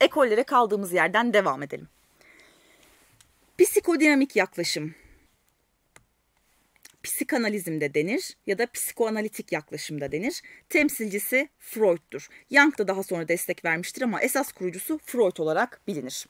ekollere kaldığımız yerden devam edelim. Psikodinamik yaklaşım psikanalizm de denir ya da psikoanalitik yaklaşım da denir. Temsilcisi Freud'dur. Jung da daha sonra destek vermiştir ama esas kurucusu Freud olarak bilinir.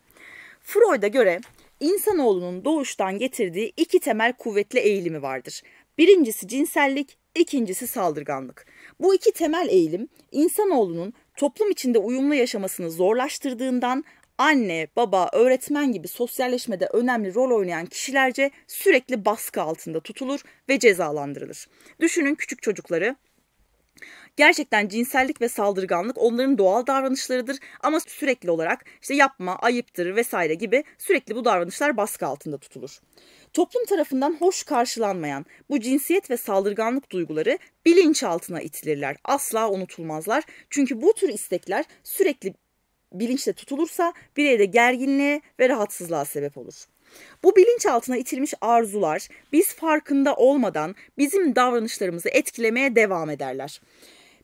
Freud'a göre insanoğlunun doğuştan getirdiği iki temel kuvvetli eğilimi vardır. Birincisi cinsellik, ikincisi saldırganlık. Bu iki temel eğilim insanoğlunun toplum içinde uyumlu yaşamasını zorlaştırdığından anne, baba, öğretmen gibi sosyalleşmede önemli rol oynayan kişilerce sürekli baskı altında tutulur ve cezalandırılır. Düşünün küçük çocukları Gerçekten cinsellik ve saldırganlık onların doğal davranışlarıdır ama sürekli olarak işte yapma, ayıptır vesaire gibi sürekli bu davranışlar baskı altında tutulur. Toplum tarafından hoş karşılanmayan bu cinsiyet ve saldırganlık duyguları bilinçaltına itilirler. Asla unutulmazlar. Çünkü bu tür istekler sürekli bilinçte tutulursa bireyde gerginliğe ve rahatsızlığa sebep olur. Bu bilinçaltına itilmiş arzular biz farkında olmadan bizim davranışlarımızı etkilemeye devam ederler.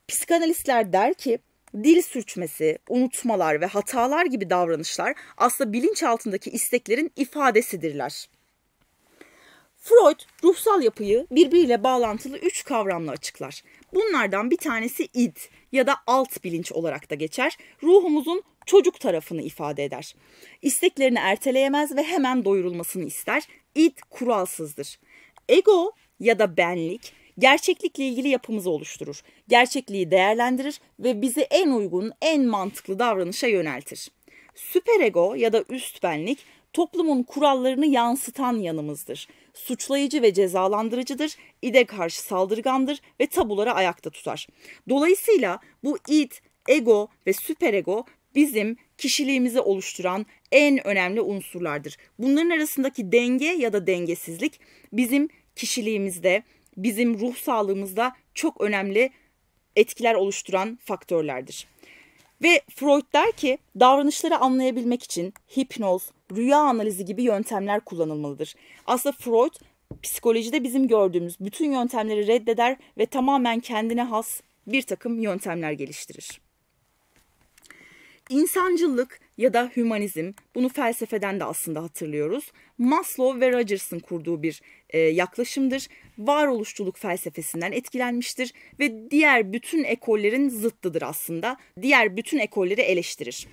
Psikanalistler der ki dil sürçmesi, unutmalar ve hatalar gibi davranışlar aslında bilinç altındaki isteklerin ifadesidirler. Freud ruhsal yapıyı birbiriyle bağlantılı üç kavramla açıklar. Bunlardan bir tanesi id ya da alt bilinç olarak da geçer. Ruhumuzun çocuk tarafını ifade eder. İsteklerini erteleyemez ve hemen doyurulmasını ister. İd kuralsızdır. Ego ya da benlik gerçeklikle ilgili yapımızı oluşturur. Gerçekliği değerlendirir ve bizi en uygun, en mantıklı davranışa yöneltir. Süperego ya da üst benlik toplumun kurallarını yansıtan yanımızdır. Suçlayıcı ve cezalandırıcıdır, ide karşı saldırgandır ve tabulara ayakta tutar. Dolayısıyla bu id, ego ve süperego bizim kişiliğimizi oluşturan en önemli unsurlardır. Bunların arasındaki denge ya da dengesizlik bizim kişiliğimizde, bizim ruh sağlığımızda çok önemli etkiler oluşturan faktörlerdir. Ve Freud der ki davranışları anlayabilmek için hipnoz, rüya analizi gibi yöntemler kullanılmalıdır. Aslında Freud psikolojide bizim gördüğümüz bütün yöntemleri reddeder ve tamamen kendine has bir takım yöntemler geliştirir. İnsancılık ya da hümanizm, bunu felsefeden de aslında hatırlıyoruz. Maslow ve Rogers'ın kurduğu bir e, yaklaşımdır. Varoluşçuluk felsefesinden etkilenmiştir ve diğer bütün ekollerin zıttıdır aslında. Diğer bütün ekolleri eleştirir.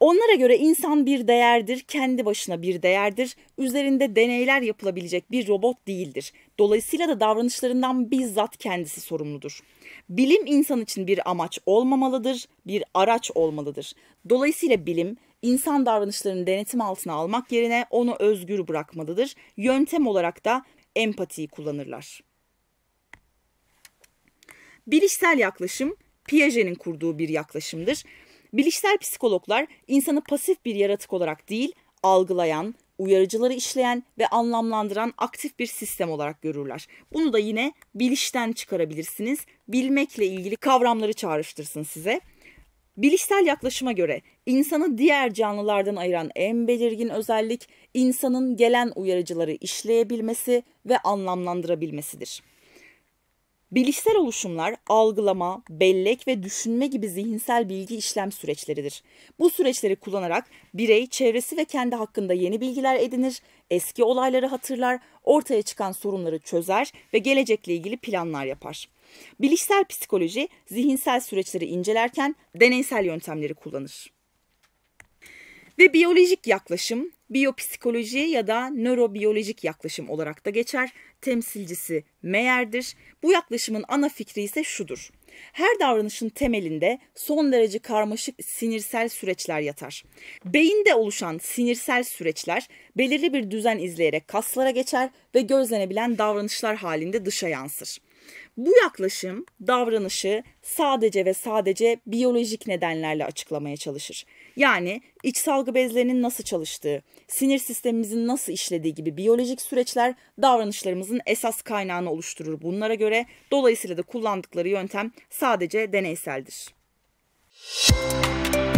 Onlara göre insan bir değerdir, kendi başına bir değerdir, üzerinde deneyler yapılabilecek bir robot değildir. Dolayısıyla da davranışlarından bizzat kendisi sorumludur. Bilim insan için bir amaç olmamalıdır, bir araç olmalıdır. Dolayısıyla bilim insan davranışlarını denetim altına almak yerine onu özgür bırakmalıdır. Yöntem olarak da empatiyi kullanırlar. Bilişsel yaklaşım Piaget'in kurduğu bir yaklaşımdır. Bilişsel psikologlar insanı pasif bir yaratık olarak değil, algılayan, uyarıcıları işleyen ve anlamlandıran aktif bir sistem olarak görürler. Bunu da yine bilişten çıkarabilirsiniz. Bilmekle ilgili kavramları çağrıştırsın size. Bilişsel yaklaşıma göre insanı diğer canlılardan ayıran en belirgin özellik insanın gelen uyarıcıları işleyebilmesi ve anlamlandırabilmesidir. Bilişsel oluşumlar algılama, bellek ve düşünme gibi zihinsel bilgi işlem süreçleridir. Bu süreçleri kullanarak birey çevresi ve kendi hakkında yeni bilgiler edinir, eski olayları hatırlar, ortaya çıkan sorunları çözer ve gelecekle ilgili planlar yapar. Bilişsel psikoloji zihinsel süreçleri incelerken deneysel yöntemleri kullanır. Ve biyolojik yaklaşım biyopsikoloji ya da nörobiyolojik yaklaşım olarak da geçer. Temsilcisi Meyer'dir. Bu yaklaşımın ana fikri ise şudur. Her davranışın temelinde son derece karmaşık sinirsel süreçler yatar. Beyinde oluşan sinirsel süreçler belirli bir düzen izleyerek kaslara geçer ve gözlenebilen davranışlar halinde dışa yansır. Bu yaklaşım davranışı sadece ve sadece biyolojik nedenlerle açıklamaya çalışır. Yani iç salgı bezlerinin nasıl çalıştığı, sinir sistemimizin nasıl işlediği gibi biyolojik süreçler davranışlarımızın esas kaynağını oluşturur. Bunlara göre dolayısıyla da kullandıkları yöntem sadece deneyseldir. Müzik